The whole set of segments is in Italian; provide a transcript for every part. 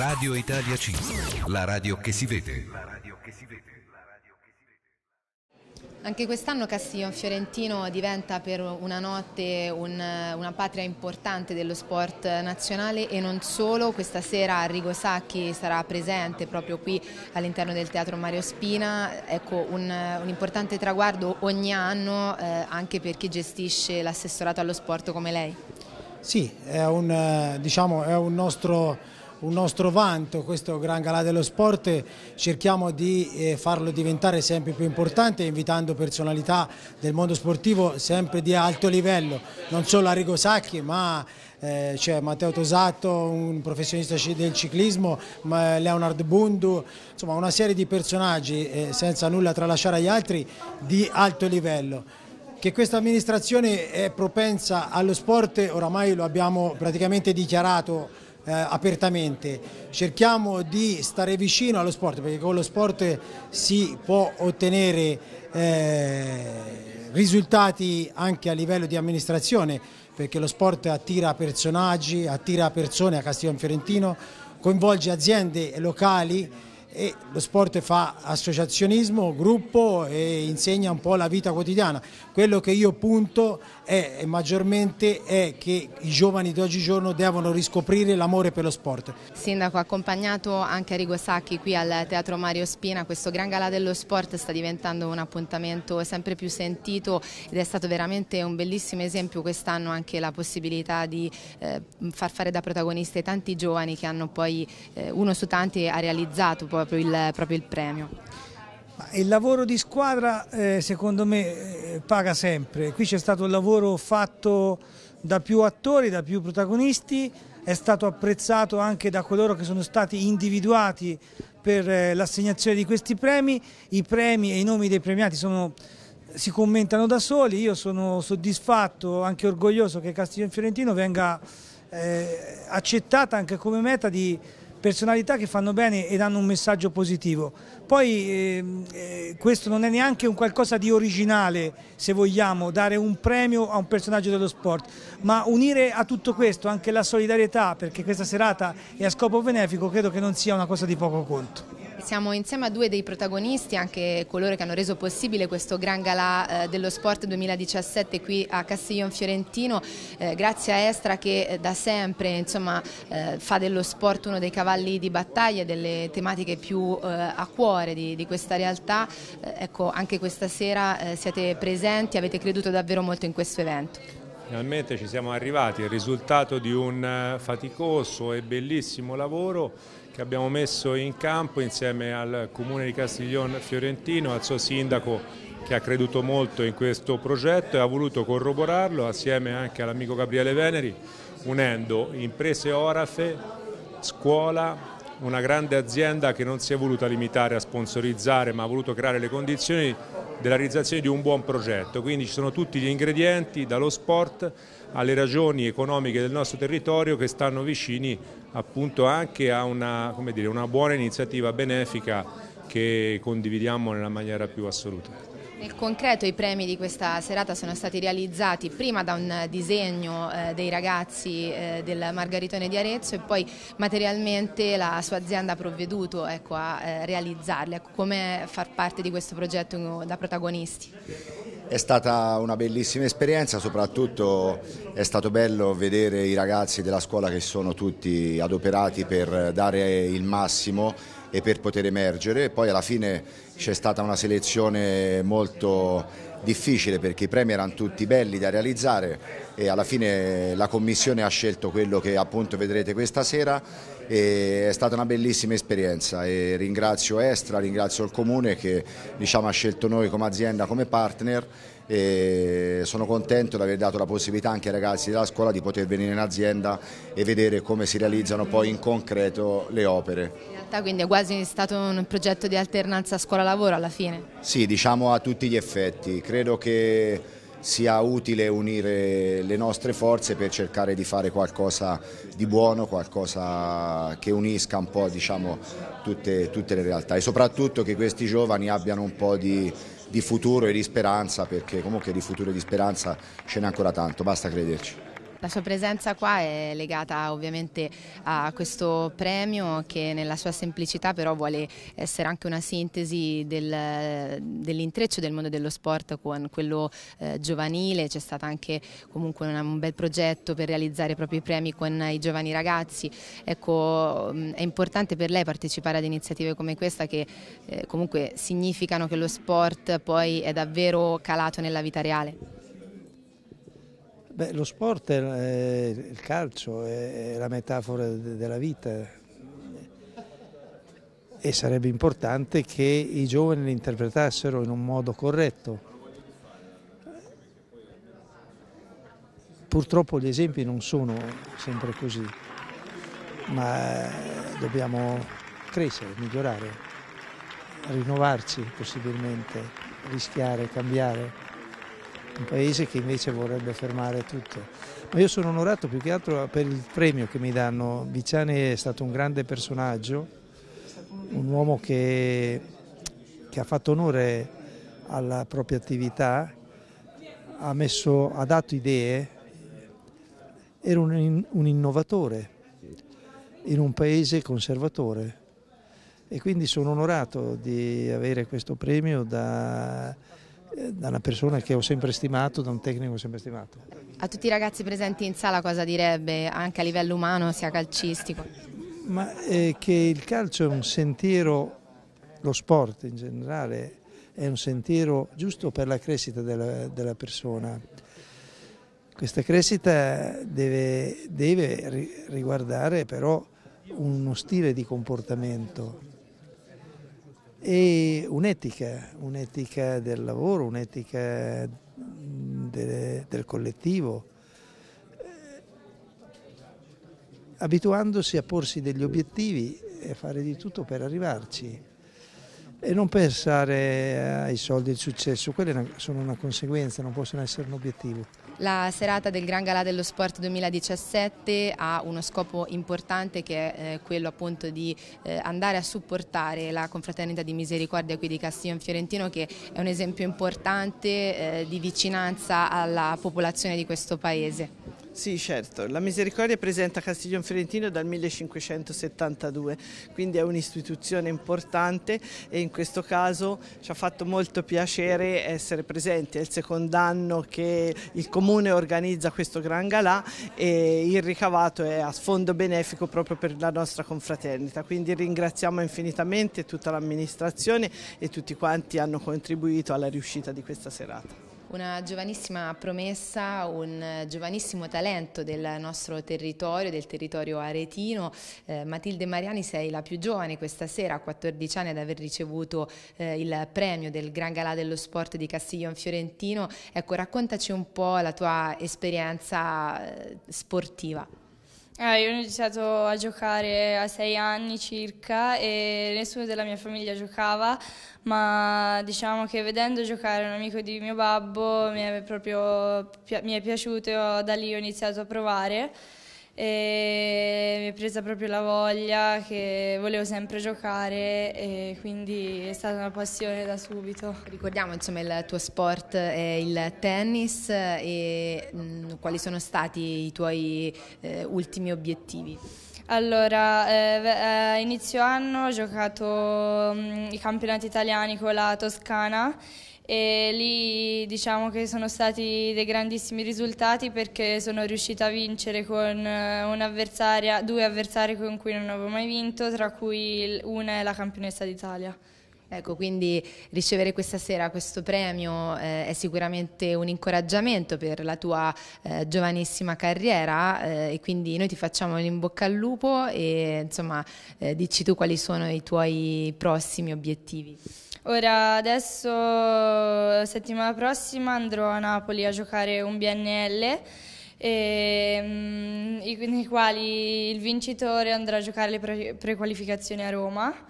Radio Italia 5, la radio che si vede. La radio che si vede. Anche quest'anno Castiglione Fiorentino diventa per una notte un, una patria importante dello sport nazionale e non solo. Questa sera Arrigo Sacchi sarà presente proprio qui all'interno del Teatro Mario Spina. Ecco, un, un importante traguardo ogni anno eh, anche per chi gestisce l'assessorato allo sport come lei. Sì, è un, eh, diciamo, è un nostro un nostro vanto questo Gran Galà dello Sport, cerchiamo di eh, farlo diventare sempre più importante invitando personalità del mondo sportivo sempre di alto livello, non solo Arrigo Sacchi ma eh, cioè Matteo Tosato, un professionista del ciclismo, Leonard Bundu, insomma una serie di personaggi eh, senza nulla tralasciare agli altri di alto livello che questa amministrazione è propensa allo sport oramai lo abbiamo praticamente dichiarato eh, apertamente. Cerchiamo di stare vicino allo sport perché con lo sport si può ottenere eh, risultati anche a livello di amministrazione perché lo sport attira personaggi, attira persone a Castiglione Fiorentino, coinvolge aziende locali e lo sport fa associazionismo, gruppo e insegna un po' la vita quotidiana. Quello che io punto è, maggiormente è che i giovani di oggigiorno devono riscoprire l'amore per lo sport. sindaco accompagnato anche Arrigo Sacchi qui al Teatro Mario Spina, questo Gran Gala dello Sport sta diventando un appuntamento sempre più sentito ed è stato veramente un bellissimo esempio quest'anno anche la possibilità di eh, far fare da protagonista i tanti giovani che hanno poi eh, uno su tanti ha realizzato poi proprio il, proprio il premio. Il lavoro di squadra eh, secondo me eh, paga sempre, qui c'è stato un lavoro fatto da più attori, da più protagonisti, è stato apprezzato anche da coloro che sono stati individuati per eh, l'assegnazione di questi premi, i premi e i nomi dei premiati sono, si commentano da soli, io sono soddisfatto, anche orgoglioso che Castiglione Fiorentino venga eh, accettata anche come meta di personalità che fanno bene e danno un messaggio positivo. Poi ehm, eh, questo non è neanche un qualcosa di originale, se vogliamo, dare un premio a un personaggio dello sport, ma unire a tutto questo anche la solidarietà, perché questa serata è a scopo benefico, credo che non sia una cosa di poco conto. Siamo insieme a due dei protagonisti, anche coloro che hanno reso possibile questo gran galà eh, dello sport 2017 qui a Castiglion Fiorentino, eh, grazie a Estra che eh, da sempre insomma, eh, fa dello sport uno dei cavalli di battaglia, delle tematiche più eh, a cuore di, di questa realtà. Eh, ecco, anche questa sera siete presenti, avete creduto davvero molto in questo evento. Finalmente ci siamo arrivati, è il risultato di un eh, faticoso e bellissimo lavoro che abbiamo messo in campo insieme al Comune di Castiglione Fiorentino, al suo sindaco che ha creduto molto in questo progetto e ha voluto corroborarlo assieme anche all'amico Gabriele Veneri, unendo imprese orafe, scuola, una grande azienda che non si è voluta limitare a sponsorizzare ma ha voluto creare le condizioni della realizzazione di un buon progetto, quindi ci sono tutti gli ingredienti dallo sport alle ragioni economiche del nostro territorio che stanno vicini appunto anche a una, dire, una buona iniziativa benefica che condividiamo nella maniera più assoluta. Nel concreto i premi di questa serata sono stati realizzati prima da un eh, disegno eh, dei ragazzi eh, del Margaritone di Arezzo e poi materialmente la sua azienda ha provveduto ecco, a eh, realizzarli. Ecco, Come far parte di questo progetto da protagonisti? È stata una bellissima esperienza, soprattutto è stato bello vedere i ragazzi della scuola che sono tutti adoperati per dare il massimo e per poter emergere. Poi alla fine c'è stata una selezione molto difficile perché i premi erano tutti belli da realizzare e alla fine la commissione ha scelto quello che appunto vedrete questa sera e è stata una bellissima esperienza e ringrazio Estra, ringrazio il Comune che diciamo, ha scelto noi come azienda, come partner e sono contento di aver dato la possibilità anche ai ragazzi della scuola di poter venire in azienda e vedere come si realizzano poi in concreto le opere. In realtà quindi è quasi stato un progetto di alternanza scuola-lavoro alla fine? Sì, diciamo a tutti gli effetti, credo che sia utile unire le nostre forze per cercare di fare qualcosa di buono, qualcosa che unisca un po' diciamo, tutte, tutte le realtà e soprattutto che questi giovani abbiano un po' di di futuro e di speranza, perché comunque di futuro e di speranza ce n'è ancora tanto, basta crederci. La sua presenza qua è legata ovviamente a questo premio che nella sua semplicità però vuole essere anche una sintesi del, dell'intreccio del mondo dello sport con quello eh, giovanile, c'è stato anche comunque una, un bel progetto per realizzare proprio i premi con i giovani ragazzi, ecco mm, è importante per lei partecipare ad iniziative come questa che eh, comunque significano che lo sport poi è davvero calato nella vita reale. Beh, lo sport, è, il calcio è la metafora della vita e sarebbe importante che i giovani li interpretassero in un modo corretto. Purtroppo gli esempi non sono sempre così, ma eh, dobbiamo crescere, migliorare, rinnovarci possibilmente, rischiare, cambiare un paese che invece vorrebbe fermare tutto. Ma io sono onorato più che altro per il premio che mi danno. Viciani è stato un grande personaggio, un uomo che, che ha fatto onore alla propria attività, ha, messo, ha dato idee, era un, un innovatore in un paese conservatore e quindi sono onorato di avere questo premio da da una persona che ho sempre stimato, da un tecnico che ho sempre stimato. A tutti i ragazzi presenti in sala cosa direbbe, anche a livello umano sia calcistico? Ma eh, che il calcio è un sentiero, lo sport in generale, è un sentiero giusto per la crescita della, della persona. Questa crescita deve, deve riguardare però uno stile di comportamento e un'etica, un'etica del lavoro, un'etica del, del collettivo, eh, abituandosi a porsi degli obiettivi e a fare di tutto per arrivarci e non pensare eh, ai soldi e al successo, quelle sono una conseguenza, non possono essere un obiettivo. La serata del Gran Galà dello Sport 2017 ha uno scopo importante che è eh, quello appunto di eh, andare a supportare la confraternita di misericordia qui di Castiglione Fiorentino che è un esempio importante di vicinanza alla popolazione di questo paese. Sì, certo. La misericordia è presente a Castiglion Fiorentino dal 1572, quindi è un'istituzione importante e in questo caso ci ha fatto molto piacere essere presenti. È il secondo anno che il comune organizza questo gran galà e il ricavato è a sfondo benefico proprio per la nostra confraternita. Quindi ringraziamo infinitamente tutta l'amministrazione e tutti quanti hanno contribuito alla riuscita di questa serata una giovanissima promessa, un giovanissimo talento del nostro territorio, del territorio aretino. Eh, Matilde Mariani sei la più giovane questa sera, a 14 anni, ad aver ricevuto eh, il premio del Gran Galà dello Sport di Castiglione Fiorentino. Ecco, raccontaci un po' la tua esperienza eh, sportiva. Ah, io ho iniziato a giocare a sei anni circa e nessuno della mia famiglia giocava, ma diciamo che vedendo giocare un amico di mio babbo mi è, proprio, mi è piaciuto e da lì ho iniziato a provare e mi è presa proprio la voglia che volevo sempre giocare e quindi è stata una passione da subito. Ricordiamo insomma il tuo sport è il tennis e mh, mm, quali sono stati i tuoi eh, ultimi obiettivi? Allora, eh, eh a inizio anno ho giocato mh, mm, i campionati italiani con la Toscana e lì diciamo che sono stati dei grandissimi risultati perché sono riuscita a vincere con eh, avversaria, due avversari con cui non avevo mai vinto, tra cui una è la campionessa d'Italia. Ecco, quindi ricevere questa sera questo premio eh, è sicuramente un incoraggiamento per la tua eh, giovanissima carriera eh, e quindi noi ti facciamo in bocca al lupo e insomma eh, dici tu quali sono i tuoi prossimi obiettivi. Ora, adesso settimana prossima andrò a Napoli a giocare un BNL e, nei mm, quali il vincitore andrà a giocare le prequalificazioni a Roma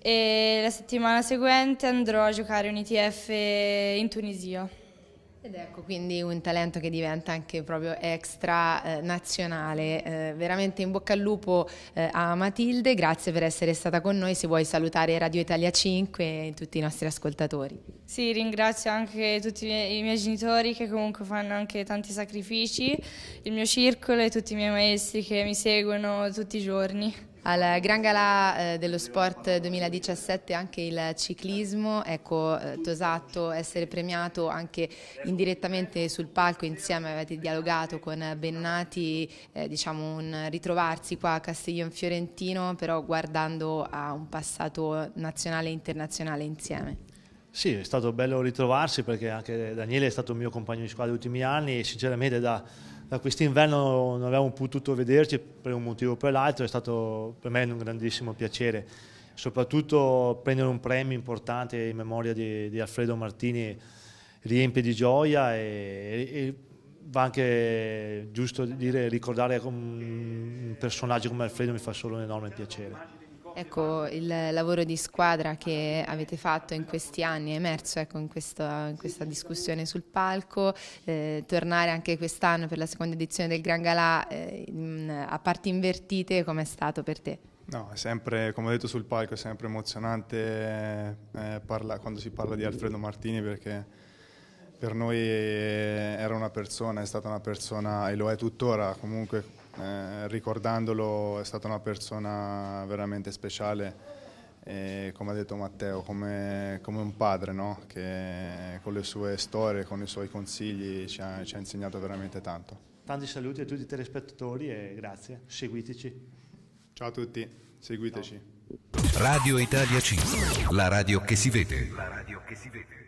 e la settimana seguente andrò a giocare un ITF in Tunisia. Ed ecco quindi un talento che diventa anche proprio extra eh, nazionale. Eh, veramente in bocca al lupo eh, a Matilde, grazie per essere stata con noi. Se vuoi salutare Radio Italia 5 e tutti i nostri ascoltatori. Sì, ringrazio anche tutti i miei, i miei genitori che comunque fanno anche tanti sacrifici, il mio circolo e tutti i miei maestri che mi seguono tutti i giorni. Al Gran Galà eh, dello Sport 2017 anche il ciclismo, ecco eh, Tosato essere premiato anche indirettamente sul palco insieme, avete dialogato con Bennati, eh, diciamo un ritrovarsi qua a Castiglion Fiorentino però guardando a un passato nazionale e internazionale insieme. Sì, è stato bello ritrovarsi perché anche Daniele è stato il mio compagno di squadra negli ultimi anni e sinceramente da da quest'inverno non avevamo potuto vederci per un motivo o per l'altro, è stato per me un grandissimo piacere, soprattutto prendere un premio importante in memoria di, di Alfredo Martini riempie di gioia e, e va anche giusto dire, ricordare un personaggio come Alfredo mi fa solo un enorme piacere. Ecco, il lavoro di squadra che avete fatto in questi anni è emerso ecco, in, questa, in, questa, discussione sul palco, eh, tornare anche quest'anno per la seconda edizione del Gran Galà eh, a parti invertite, come è stato per te? No, è sempre, come ho detto sul palco, è sempre emozionante eh, eh parla, quando si parla di Alfredo Martini perché per noi era una persona, è stata una persona e lo è tuttora comunque eh, ricordandolo è stata una persona veramente speciale e, come ha detto Matteo, come, come un padre no? che con le sue storie, con i suoi consigli ci ha, ci ha insegnato veramente tanto. Tanti saluti a tutti i telespettatori e grazie, seguiteci. Ciao a tutti, seguiteci. Ciao. Radio Italia 5, la radio che si vede.